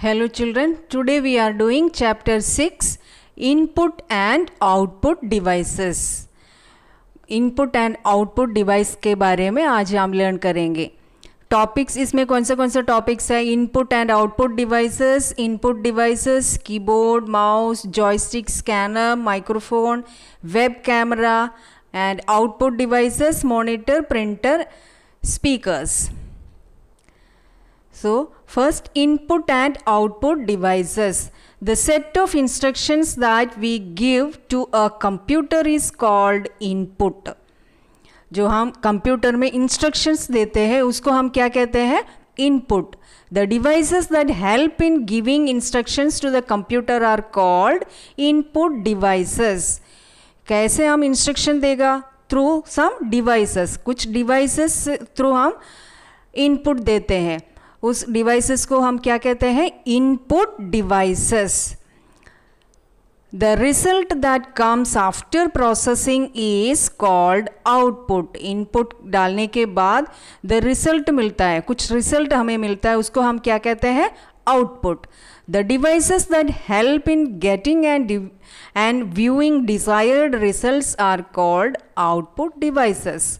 Hello children, today we are doing chapter six input and output Devices. Input and output device के बारे में आज हम learn करेंगे टॉपिक्स इसमें कौन से कौन से टॉपिक्स हैं input and output devices input devices keyboard mouse joystick scanner microphone web camera and output devices monitor printer speakers So first input and output devices. The set of instructions that we give to a computer is called input. जो हम computer में instructions देते हैं उसको हम क्या कहते हैं input the devices that help in giving instructions to the computer are called input devices कैसे हम इंस्ट्रक्शन देगा थ्रू सम डिवाइसेस कुछ डिवाइसेस थ्रू हम इनपुट देते हैं उस डिवाइसेस को हम क्या कहते हैं input devices the result that comes after processing is called output input डालने के बाद द रिजल्ट मिलता है कुछ रिजल्ट हमें मिलता है उसको हम क्या कहते हैं output the devices that help in getting and and viewing desired result are called output devices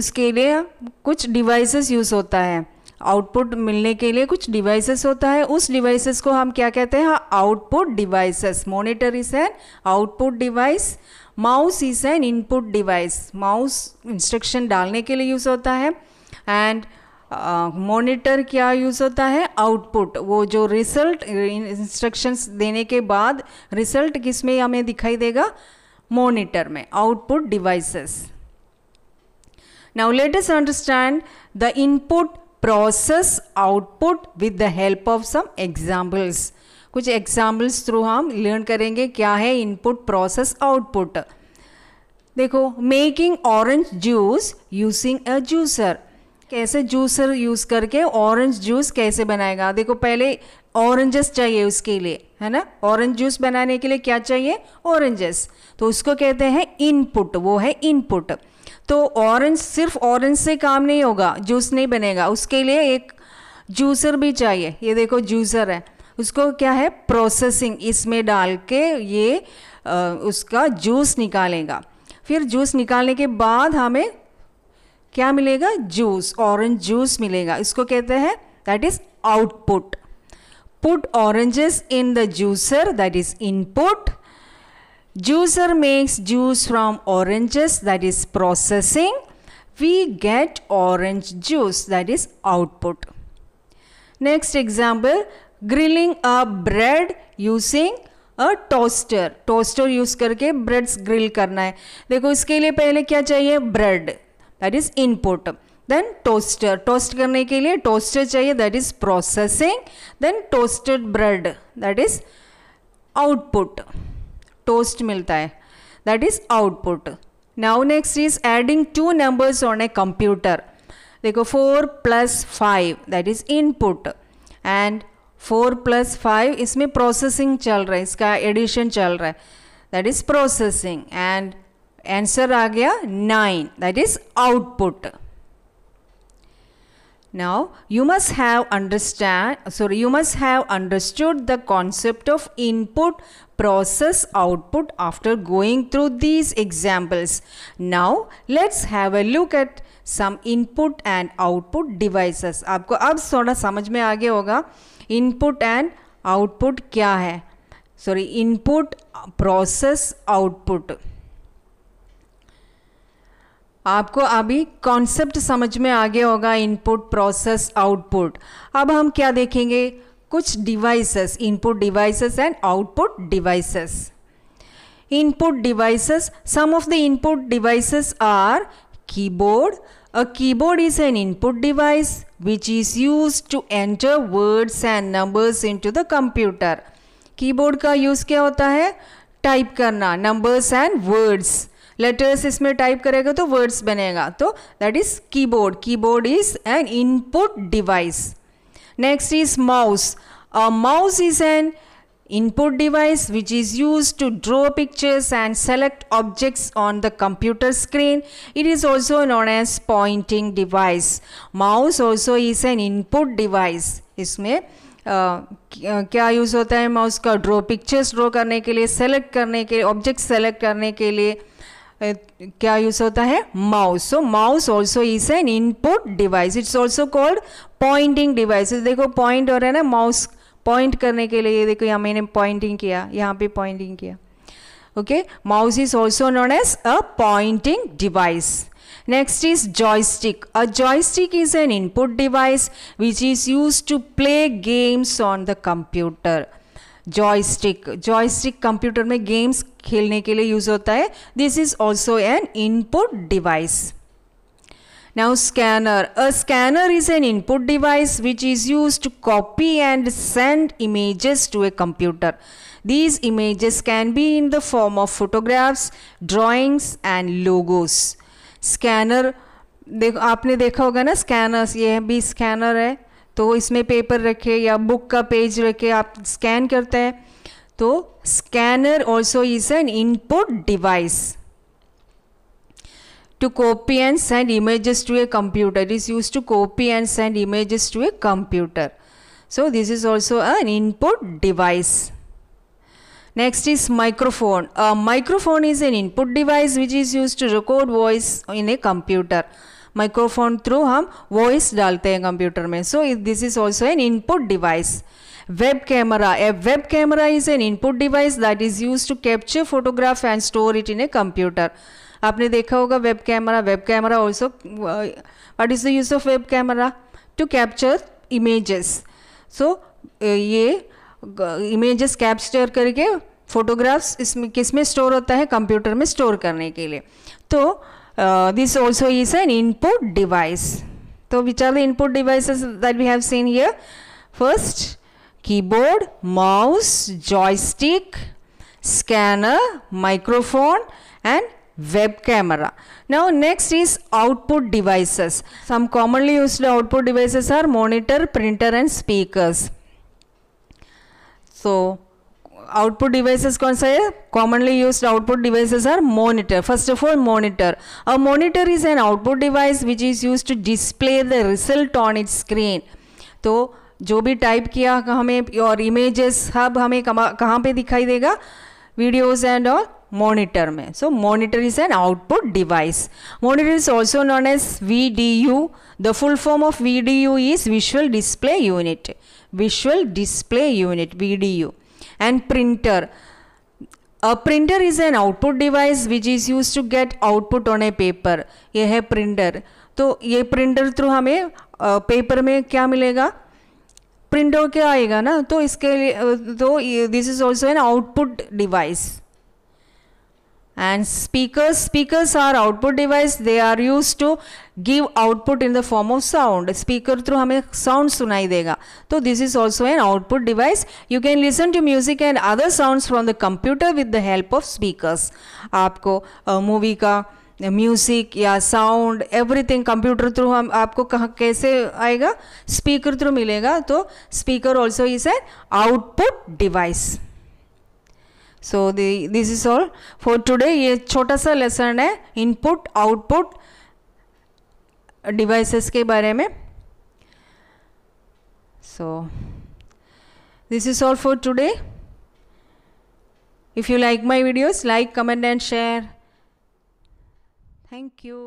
उसके लिए कुछ डिवाइसेस यूज होता है आउटपुट मिलने के लिए कुछ डिवाइसेस होता है उस डिवाइसेस को हम क्या कहते हैं हाँ, output devices monitor is an output device mouse is an input device mouse instruction डालने के लिए यूज़ होता है एंड मॉनिटर uh, क्या यूज़ होता है आउटपुट वो जो रिजल्ट इंस्ट्रक्शंस देने के बाद रिजल्ट किस में हमें दिखाई देगा मॉनिटर में output devices now let us understand the input process output with the help of some examples कुछ एग्जाम्पल्स थ्रू हम लर्न करेंगे क्या है इनपुट प्रोसेस आउटपुट देखो making orange juice using a juicer कैसे जूसर यूज करके orange juice कैसे बनाएगा देखो पहले ऑरेंजेस चाहिए उसके लिए है ना ऑरेंज जूस बनाने के लिए क्या चाहिए ऑरेंजेस तो उसको कहते हैं इनपुट वो है इनपुट तो ऑरेंज सिर्फ ऑरेंज से काम नहीं होगा जूस नहीं बनेगा उसके लिए एक जूसर भी चाहिए ये देखो जूसर है उसको क्या है प्रोसेसिंग इसमें डाल के ये आ, उसका जूस निकालेगा फिर जूस निकालने के बाद हमें क्या मिलेगा जूस ऑरेंज जूस मिलेगा इसको कहते हैं that is output put oranges in the juicer that is input Juicer makes juice from oranges that is processing. We get orange juice that is output. Next example grilling a bread using a toaster toaster use karke breads grill karna hai dekho iske liye pehle kya chahiye bread that is input then toaster toast karne ke liye toaster chahiye that is processing then toasted bread that is output toast मिलता है that is output now next is adding two numbers on a computer देखो four plus five that is input and four plus five इसमें processing चल रहा है इसका addition चल रहा है that is processing and answer आ गया nine that is output Now you must have understand sorry you must have understood the concept of input process output after going through these examples. Now let's have a look at some input and output devices aapko ab thoda samajh mein aage hoga input and output kya hai sorry input process output आपको अभी concept समझ में आ गया होगा input process output अब हम क्या देखेंगे कुछ devices input devices and output devices input devices some of the input devices are keyboard A is an input device which is use to enter words and numbers into the computer keyboard का use क्या होता है type करना numbers and words letters इसमें type करेगा तो words बनेगा तो that is keyboard keyboard is an input device next is mouse mouse is an input device which is use to draw pictures and select objects on the computer screen it is also known as pointing device mouse also is an input device इसमें क्या use होता है mouse का draw pictures draw करने के लिए select करने के लिए ऑब्जेक्ट सेलेक्ट करने के लिए क्या यूज़ होता है mouse so mouse also is an input device it's also called pointing device देखो पॉइंट हो रहा है ना माउस पॉइंट करने के लिए देखो यहाँ मैंने पॉइंटिंग किया यहाँ पे पॉइंटिंग किया okay mouse is also known as a pointing device next is joystick a joystick is an input device which is use to play games on the computer joystick joystick computer में games खेलने के लिए use होता है this is also an input device now scanner a scanner is an input device which is use to copy and send images to a computer these images can be in the form of photographs drawings and logos scanner देखो आपने देखा होगा ना scanners ये भी scanner है तो इसमें पेपर रखे या बुक का पेज रखे आप स्कैन करते हैं तो scanner also is an input device to copy and send images to a computer it is used to copy and send images to a computer so this is also an input device next is microphone a microphone is an input device which is used to record voice in a computer microphone through हम voice डालते हैं computer में so this is also an input device web camera a web camera is an input device that is use to capture photograph and store it in a computer आपने देखा होगा web camera web camera also what is the use of web camera to capture images so ये images uh, capture करके photographs इसमें किस में store होता है कंप्यूटर में स्टोर करने के लिए तो Uh, this also is an input device so which are the input devices that we have seen here first keyboard mouse joystick scanner microphone and web camera. Now next is output devices. Some commonly used output devices are monitor, printer and speakers. So output devices कौन सा है commonly use output devices are monitor first of all monitor a monitor is an output device which is use to display the result on it screen तो जो भी type किया हमें और images hub हमें कहाँ पे दिखाई देगा वीडियोज़ एंड ऑल मॉनिटर में so monitor is an output device monitor is also known as V D U the full form of V D U is visual display unit visual display unit V D U and printer a printer is an output device which is used to get output on a paper ये है printer तो ये printer through हमें paper में क्या मिलेगा print होके आएगा ना तो इसके लिए तो this is also an output device and speakers speakers are output device they are used to give output in the form of sound speaker through hame sound sunai dega so this is also an output device you can listen to music and other sounds from the computer with the help of speakers aapko आपको movie ka music या sound everything computer through हम आपको कहाँ कैसे आएगा speaker through मिलेगा तो speaker also is an output device so this is all for today ये छोटा सा लेसन है इनपुट आउटपुट डिवाइसेस के बारे में so this is all for today if you like my videos like comment and share thank you